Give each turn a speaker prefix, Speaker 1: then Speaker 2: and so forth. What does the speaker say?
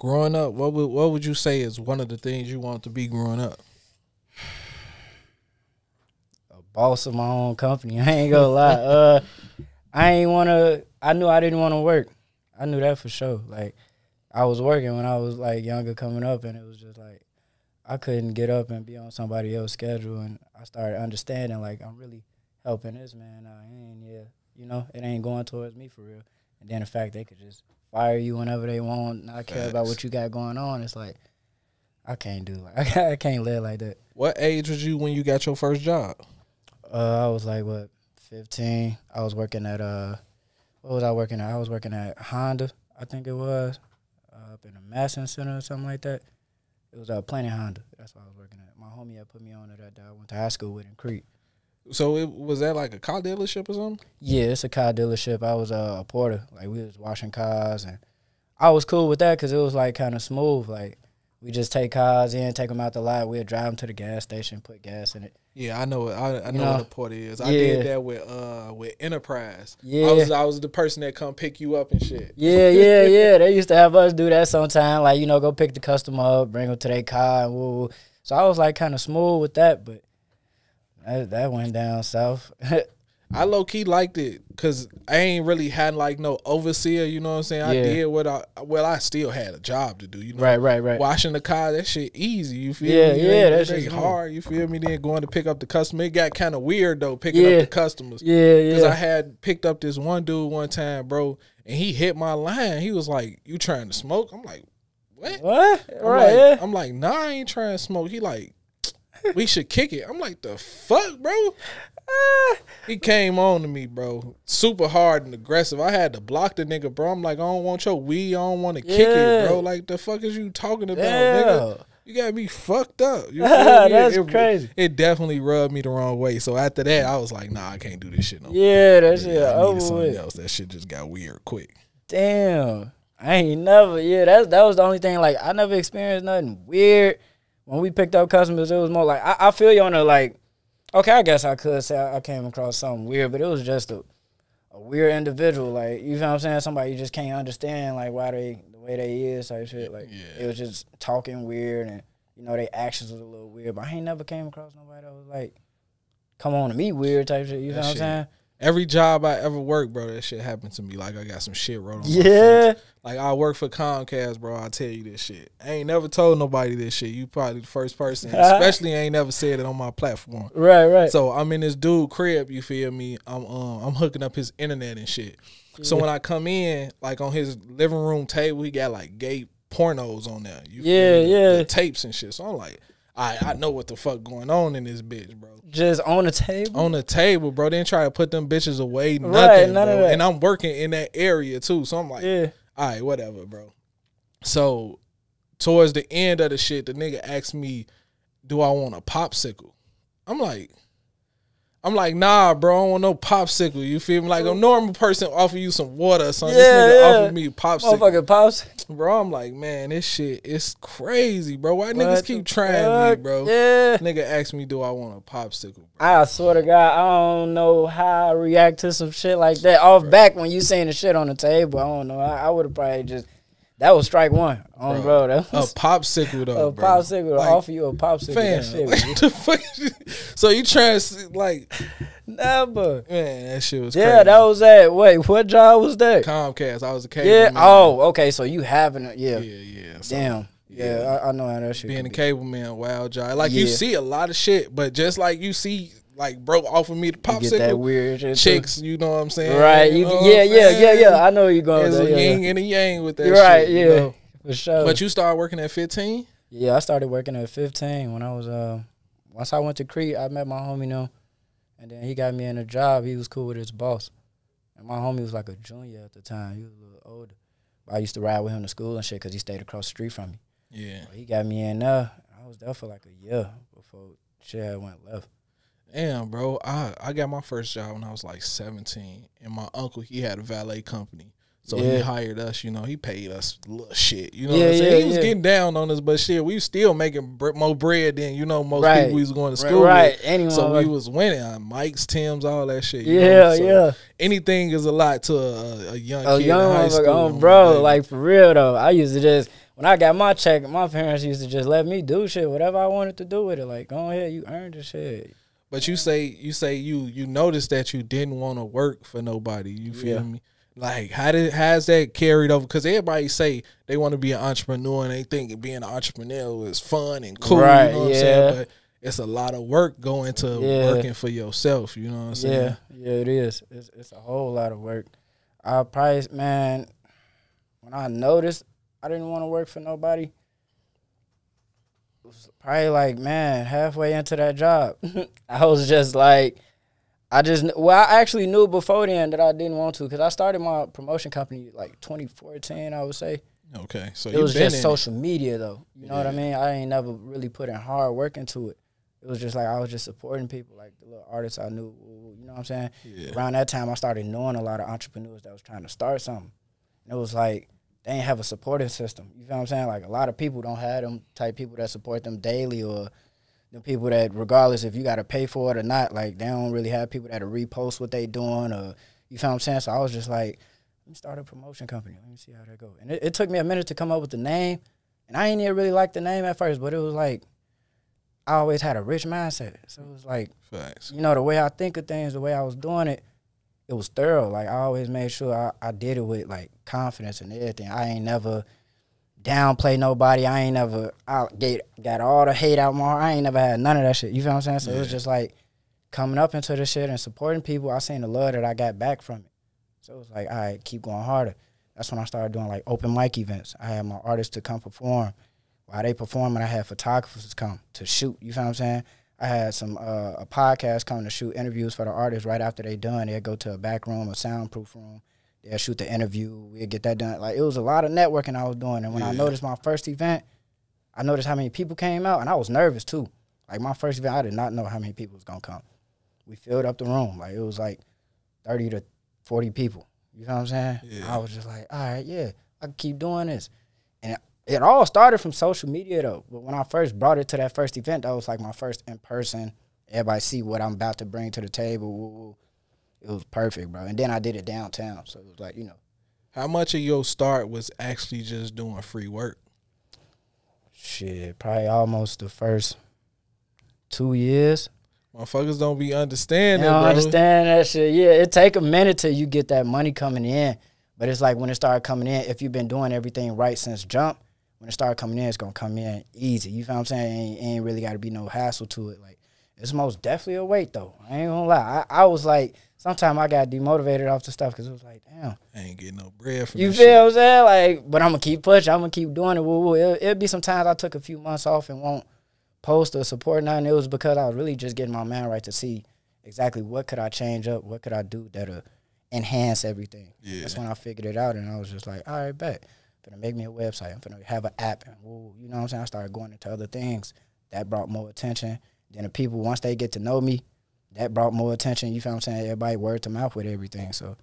Speaker 1: growing up, what would what would you say is one of the things you want to be growing up? A boss of my own company. I ain't gonna lie.
Speaker 2: Uh, I ain't wanna. I knew I didn't want to work. I knew that for sure. Like I was working when I was like younger, coming up, and it was just like I couldn't get up and be on somebody else's schedule. And I started understanding like I'm really helping this man out. And yeah, you know, it ain't going towards me for real. And then the fact they could just fire you whenever they want, not Facts. care about what you got going on. It's like I can't do like
Speaker 1: I can't live like that. What age was you when you got your first job?
Speaker 2: Uh, I was like what, fifteen. I was working at uh, what was I working at? I was working at Honda, I think it was, uh, up in the Masson Center or something like that. It was uh, Planet Honda. That's what I was working at. My homie had put me on to that. I went to high school with in Crete. So it was that like a car dealership or something? Yeah, it's a car dealership. I was uh, a porter. Like we was washing cars, and I was cool with that because it was like kind of smooth. Like we just take cars in, take them out the lot. we would drive them to the gas station, put gas in it. Yeah, I know. I, I you know, know, what a porter is. I did
Speaker 1: that with uh with Enterprise. Yeah, I was I was the person that come pick you up and shit. Yeah, yeah,
Speaker 2: yeah. They used to have us do that sometimes, Like you know, go pick the customer up, bring them to their car, and woo. So I was like kind of smooth with that, but that, that went down south.
Speaker 1: I low key liked it because I ain't really had like no overseer. You know what I'm saying? I did what I well, I still had a job to do. You know, right, right, right. Washing the car, that shit easy. You feel yeah, me? Yeah, yeah, that shit hard. You feel me? Then going to pick up the customer, it got kind of weird though picking yeah. up the customers. Yeah, yeah. Because I had picked up this one dude one time, bro, and he hit my line. He was like, "You trying to smoke?" I'm like, "What? What? I'm right? Like, yeah. I'm like, "Nah, I ain't trying to smoke." He like we should kick it. I'm like, the fuck, bro? Ah. he came on to me, bro. Super hard and aggressive. I had to block the nigga, bro. I'm like, I don't want your weed. I don't want to yeah. kick it, bro. Like, the fuck is you talking about, yeah. nigga? You got me fucked up. You that's it, crazy. It definitely rubbed me the wrong way. So after that, I was like, nah, I can't do this shit no Yeah, that's that shit yeah, over something Else. That shit just got weird quick.
Speaker 2: Damn. I ain't never, yeah, that's that was the only thing like I never experienced nothing weird when we picked up customers, it was more like I, I feel you on the like. Okay, I guess I could say I, I came across something weird, but it was just a, a, weird individual. Like you know what I'm saying? Somebody you just can't understand like why they the way they is type shit. Like yeah. it was just talking weird and you know their actions was a little weird. But I ain't never came across nobody
Speaker 1: that was like, come on to me weird type shit. You know what I'm saying? Every job I ever worked, bro, that shit happened to me. Like I got some shit wrote on yeah. Like I work for Comcast, bro. I tell you this shit. I ain't never told nobody this shit. You probably the first person, especially I ain't never said it on my platform. Right, right. So I'm in this dude crib. You feel me? I'm um I'm hooking up his internet and shit. Yeah. So when I come in, like on his living room table, he got like gay pornos on there. You yeah, yeah. The tapes and shit. So I'm like, I I know what the fuck going on in this bitch, bro. Just on the table. On the table, bro. Then try to put them bitches away, nothing, right, none bro. Of that. And I'm working in that area too, so I'm like, yeah, all right, whatever, bro. So towards the end of the shit, the nigga asked me, "Do I want a popsicle?" I'm like, I'm like, nah, bro, I don't want no popsicle. You feel me? Like a normal person offer you some water or something. Yeah, this nigga yeah. offer me popsicle. Motherfucking Bro, I'm like, man, this shit is crazy, bro. Why what niggas keep trying fuck? me, bro? Yeah. Nigga asked me, do I want a popsicle? Bro? I swear to God,
Speaker 2: I don't know how I react to some shit like that. Off bro. back when you saying the shit on the table, I don't know. I, I would have probably just – that was strike one on bro. bro that was a
Speaker 1: popsicle though. A bro.
Speaker 2: popsicle like, offer you a popsicle. Fam, shit, like the fuck?
Speaker 1: so you trying to see, like never? Man, that shit was. Yeah, crazy. that
Speaker 2: was that. Wait, what job was that?
Speaker 1: Comcast. I was a cable. Yeah. Man. Oh,
Speaker 2: okay. So you having it? yeah. Yeah, yeah. So, Damn. Yeah, yeah I, I, know how that shit. Being
Speaker 1: a be. cable man, wild job. Like yeah. you see a lot of shit, but just like you see like broke off of me the popsicle. You that weird chicks, you know what I'm saying? Right. You, know yeah, yeah, yeah, yeah. I know you're going. There's a yeah, yin and a yang with that. You're right. yeah. You know? For sure. But you started working at 15. Yeah, I
Speaker 2: started working at 15 when I was uh once I went to Crete, I met my homie you know, and then he got me in a job. He was cool with his boss, and my homie was like a junior at the time. He was a little older. I used to ride with him to school and shit because he stayed across the street from me. Yeah, so he got me in
Speaker 1: there. I was there for like a year before shit went left. Damn, bro. I, I got my first job when I was like 17. And my uncle, he had a valet company. So yeah. he hired us, you know, he paid us little shit. You know yeah, what I'm saying? Yeah, he was getting down on us, but shit, we still making br- more bread than, you know, most right. people we was going to school right. Right. so we was winning. on uh, Mike's, Tim's, all that shit. yeah, so yeah. Anything is a lot to a, a young a kid young in high school. Like, um, oh, bro, like,
Speaker 2: like for real though. I used to just when I got my check, my parents used to just let
Speaker 1: me do shit, whatever I wanted to do with it. Like, go ahead, you earned the shit. But you say you say you you noticed that you didn't want to work for nobody. You feel yeah. me? Like how did how's that carried over? Because everybody say they want to be an entrepreneur and they think being an entrepreneur is fun and cool. Right, you know what yeah. I'm saying? But it's a lot of work going to yeah. working for yourself. You know what I'm saying? Yeah, yeah, it is. It's, it's a whole lot of work. I probably man,
Speaker 2: when I noticed I didn't want to work for nobody, probably like man halfway into that job i was just like i just well i actually knew before then that i didn't want to because i started my promotion company like 2014 i would say okay so it was just social it. media though you know yeah. what i mean i ain't never really put in hard work into it it was just like i was just supporting people like the little artists i knew you know what i'm saying yeah. around that time i started knowing a lot of entrepreneurs that was trying to start something and it was like they ain't have a supporting system. You feel what I'm saying? Like a lot of people don't have them type people that support them daily or the people that regardless if you gotta pay for it or not, like they don't really have people that repost what they doing or you feel what I'm saying? So I was just like, let me start a promotion company. Let me see how that go. And it, it took me a minute to come up with the name. And I ain't even really like the name at first, but it was like I always had a rich mindset. So it was like Facts. you know, the way I think of things, the way I was doing it, it was thorough. Like I always made sure I, I did it with like confidence and everything. I ain't never downplay nobody. I ain't never I get got all the hate out more. I ain't never had none of that shit. You feel what I'm saying? So yeah. it was just like coming up into this shit and supporting people. I seen the love that I got back from it. So it was like, all right, keep going harder. That's when I started doing like open mic events. I had my artists to come perform. While they performing, I had photographers come to shoot. You feel what I'm saying? I had some uh, a podcast coming to shoot interviews for the artists right after they done. They'd go to a back room, a soundproof room. They'll shoot the interview. We'd get that done. Like it was a lot of networking I was doing. And when yeah. I noticed my first event, I noticed how many people came out, and I was nervous too. Like my first event, I did not know how many people was gonna come. We filled up the room. Like it was like thirty to forty people. You know what I'm saying? Yeah. I was just like, all right, yeah, I can keep doing this. And it all started from social media though. But when I first brought it to that first event, that was like my first in person. Everybody see what I'm about to bring to the
Speaker 1: table. It was perfect, bro. And then I did it downtown, so it was like you know. How much of your start was actually just doing free work? Shit, probably almost the first two years. Motherfuckers don't be understanding. don't bro.
Speaker 2: understand that shit. Yeah, it take a minute till you get that money coming in, but it's like when it started coming in. If you've been doing everything right since jump, when it started coming in, it's gonna come in easy. You feel what I'm saying? It ain't, ain't really gotta be no hassle to it. Like it's most definitely a weight though. I ain't gonna lie. I, I was like, sometimes I got demotivated off the stuff because it was like,
Speaker 1: damn, I ain't getting no bread from you. Feel shit. what I'm
Speaker 2: saying? Like, but I'm gonna keep pushing. I'm gonna keep doing it. Woo woo. It, will be sometimes I took a few months off and won't post or support nothing. It was because I was really just getting my mind right to see exactly what could I change up, what could I do that'll enhance everything. Yeah. That's when I figured it out, and I was just like, all right, bet gonna make me a website. I'm gonna have an app, and woo, you know what I'm saying. I started going into other things that brought more attention. Then the people once they get to know me, that brought more attention. You feel what I'm saying? Everybody word to mouth with everything. So